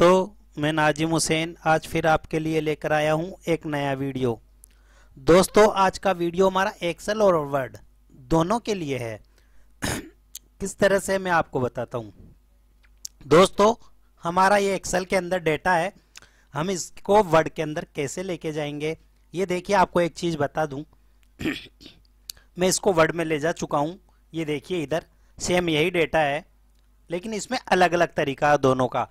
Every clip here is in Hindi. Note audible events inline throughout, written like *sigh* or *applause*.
दोस्तों मैं नाजिम हुसैन आज फिर आपके लिए लेकर आया हूं एक नया वीडियो दोस्तों आज का वीडियो हमारा एक्सेल और वर्ड दोनों के लिए है *clears throat* किस तरह से मैं आपको बताता हूं दोस्तों हमारा ये एक्सेल के अंदर डेटा है हम इसको वर्ड के अंदर कैसे लेके जाएंगे ये देखिए आपको एक चीज़ बता दूं *clears throat* मैं इसको वर्ड में ले जा चुका हूं ये देखिए इधर सेम यही डेटा है लेकिन इसमें अलग अलग तरीका है दोनों का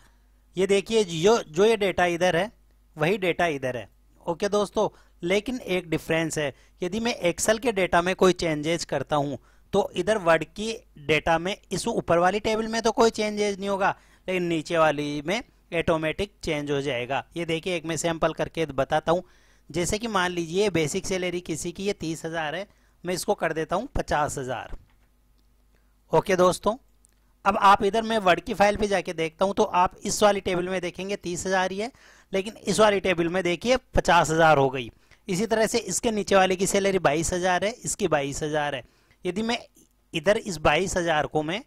ये देखिए जो जो ये डेटा इधर है वही डेटा इधर है ओके दोस्तों लेकिन एक डिफरेंस है यदि मैं एक्सेल के डेटा में कोई चेंजेस करता हूँ तो इधर वर्ड की डेटा में इस ऊपर वाली टेबल में तो कोई चेंजेस नहीं होगा लेकिन नीचे वाली में ऑटोमेटिक चेंज हो जाएगा ये देखिए एक मैं सैंपल करके बताता हूँ जैसे कि मान लीजिए बेसिक सैलरी किसी की ये तीस हज़ार है मैं इसको कर देता हूँ पचास हज़ार ओके दोस्तों अब आप इधर मैं वर्ड की फाइल पे जाके देखता हूँ तो आप इस वाली टेबल में देखेंगे तीस हज़ार ही है लेकिन इस वाली टेबल में देखिए पचास हज़ार हो गई इसी तरह से इसके नीचे वाले की सैलरी बाईस हज़ार है इसकी बाईस हज़ार है यदि मैं इधर इस बाईस हज़ार को मैं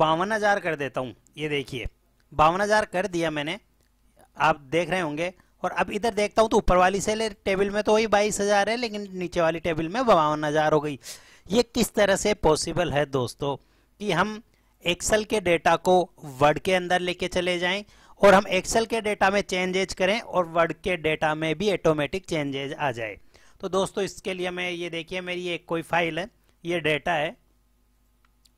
बावन हज़ार कर देता हूँ ये देखिए बावन हज़ार कर दिया मैंने आप देख रहे होंगे और अब इधर देखता हूँ तो ऊपर वाली सैलरी टेबल में तो वही बाईस हज़ार है लेकिन नीचे वाली टेबल में बावन हज़ार हो गई ये किस तरह से पॉसिबल है दोस्तों कि हम एक्सेल के डेटा को वर्ड के अंदर लेके चले जाएं और हम एक्सेल के डेटा में चेंजेज करें और वर्ड के डेटा में भी ऑटोमेटिक चेंजेज आ जाए तो दोस्तों इसके लिए मैं ये देखिए मेरी एक कोई फाइल है ये डेटा है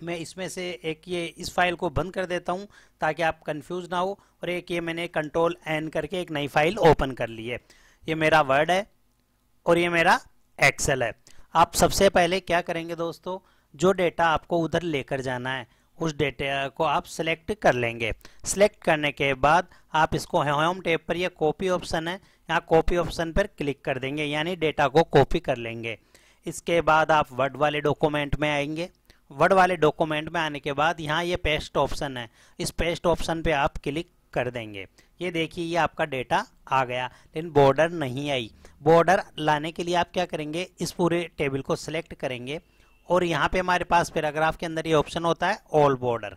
मैं इसमें से एक ये इस फाइल को बंद कर देता हूँ ताकि आप कंफ्यूज ना हो और एक ये मैंने कंट्रोल एन करके एक नई फाइल ओपन कर ली है ये मेरा वर्ड है और ये मेरा एक्सेल है आप सबसे पहले क्या करेंगे दोस्तों जो डेटा आपको उधर लेकर जाना है उस डेटा को आप सेलेक्ट कर लेंगे सेलेक्ट करने के बाद आप इसको होम टेप पर यह कॉपी ऑप्शन है यहाँ कॉपी ऑप्शन पर क्लिक कर देंगे यानी डेटा को कॉपी कर लेंगे इसके बाद आप वर्ड वाले डॉक्यूमेंट में आएंगे वर्ड वाले डॉक्यूमेंट में आने के बाद यहाँ ये पेस्ट ऑप्शन है इस पेस्ट ऑप्शन पे आप क्लिक कर देंगे ये देखिए ये आपका डेटा आ गया लेकिन बॉर्डर नहीं आई बॉर्डर लाने के लिए आप क्या करेंगे इस पूरे टेबल को सिलेक्ट करेंगे और यहाँ पे हमारे पास पैराग्राफ के अंदर ये ऑप्शन होता है ऑल बॉर्डर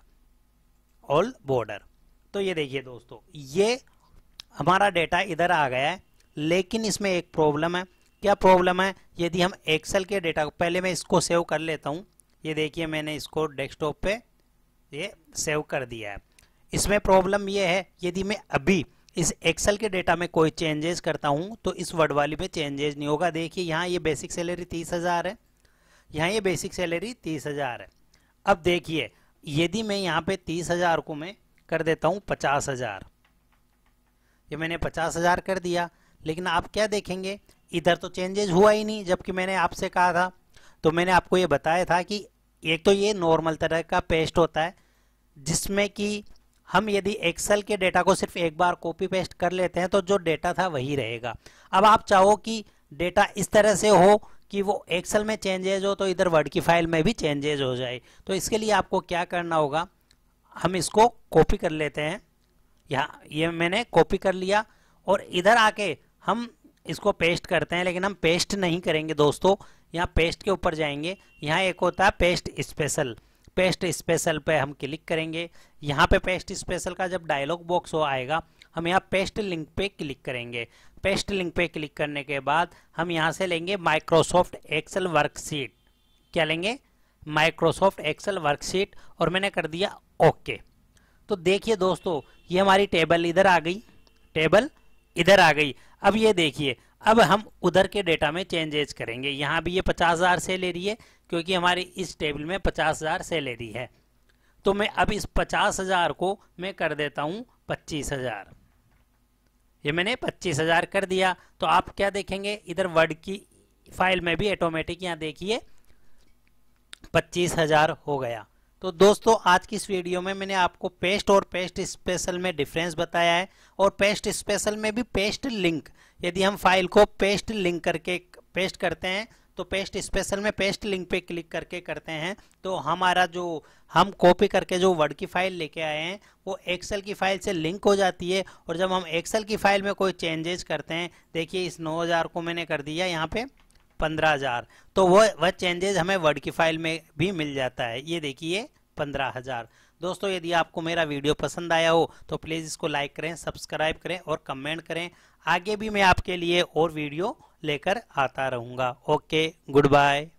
ऑल बॉर्डर तो ये देखिए दोस्तों ये हमारा डेटा इधर आ गया है लेकिन इसमें एक प्रॉब्लम है क्या प्रॉब्लम है यदि हम एक्सेल के डेटा को पहले मैं इसको सेव कर लेता हूँ ये देखिए मैंने इसको डेस्कटॉप पे ये सेव कर दिया है इसमें प्रॉब्लम ये है यदि मैं अभी इस एक्सेल के डेटा में कोई चेंजेस करता हूँ तो इस वर्ड वाली में चेंजेस नहीं होगा देखिए यहाँ ये बेसिक सैलरी तीस हज़ार है यहाँ ये बेसिक सैलरी तीस हजार है अब देखिए यदि मैं यहाँ पे तीस हजार को मैं कर देता हूँ पचास हजार ये मैंने पचास हजार कर दिया लेकिन आप क्या देखेंगे इधर तो चेंजेज हुआ ही नहीं जबकि मैंने आपसे कहा था तो मैंने आपको ये बताया था कि एक तो ये नॉर्मल तरह का पेस्ट होता है जिसमें कि हम यदि एक्सेल के डेटा को सिर्फ एक बार कॉपी पेस्ट कर लेते हैं तो जो डेटा था वही रहेगा अब आप चाहो कि डेटा इस तरह से हो कि वो एक्सेल में चेंजेज हो तो इधर वर्ड की फाइल में भी चेंजेज हो जाए तो इसके लिए आपको क्या करना होगा हम इसको कॉपी कर लेते हैं यहाँ ये मैंने कॉपी कर लिया और इधर आके हम इसको पेस्ट करते हैं लेकिन हम पेस्ट नहीं करेंगे दोस्तों यहाँ पेस्ट के ऊपर जाएंगे यहाँ एक होता है पेस्ट स्पेशल पेस्ट स्पेशल पे हम क्लिक करेंगे यहाँ पे पेस्ट स्पेशल का जब डायलॉग बॉक्स हो आएगा हम यहाँ पेस्ट लिंक पे क्लिक करेंगे पेस्ट लिंक पे क्लिक करने के बाद हम यहाँ से लेंगे माइक्रोसॉफ्ट एक्सेल वर्कशीट क्या लेंगे माइक्रोसॉफ्ट एक्सेल वर्कशीट और मैंने कर दिया ओके तो देखिए दोस्तों ये हमारी टेबल इधर आ गई टेबल इधर आ गई अब ये देखिए अब हम उधर के डेटा में चेंजेज करेंगे यहाँ भी ये पचास हज़ार से ले रही है क्योंकि हमारी इस टेबल में पचास हज़ार से ले रही है तो मैं अब इस पचास हज़ार को मैं कर देता हूँ पच्चीस हज़ार ये मैंने पच्चीस हजार कर दिया तो आप क्या देखेंगे इधर वर्ड की फाइल में भी ऑटोमेटिक यहाँ देखिए पच्चीस हजार हो गया तो दोस्तों आज की इस वीडियो में मैंने आपको पेस्ट और पेस्ट स्पेशल में डिफरेंस बताया है और पेस्ट स्पेशल में भी पेस्ट लिंक यदि हम फाइल को पेस्ट लिंक करके पेस्ट करते हैं तो पेस्ट स्पेशल में पेस्ट लिंक पे क्लिक करके करते हैं तो हमारा जो हम कॉपी करके जो वर्ड की फाइल लेके आए हैं वो एक्सेल की फाइल से लिंक हो जाती है और जब हम एक्सेल की फाइल में कोई चेंजेस करते हैं देखिए इस नौ हज़ार को मैंने कर दिया यहाँ पे पंद्रह हज़ार तो वह वह चेंजेस हमें वर्ड की फाइल में भी मिल जाता है ये देखिए पंद्रह हज़ार दोस्तों यदि आपको मेरा वीडियो पसंद आया हो तो प्लीज़ इसको लाइक करें सब्सक्राइब करें और कमेंट करें आगे भी मैं आपके लिए और वीडियो लेकर आता रहूंगा ओके गुड बाय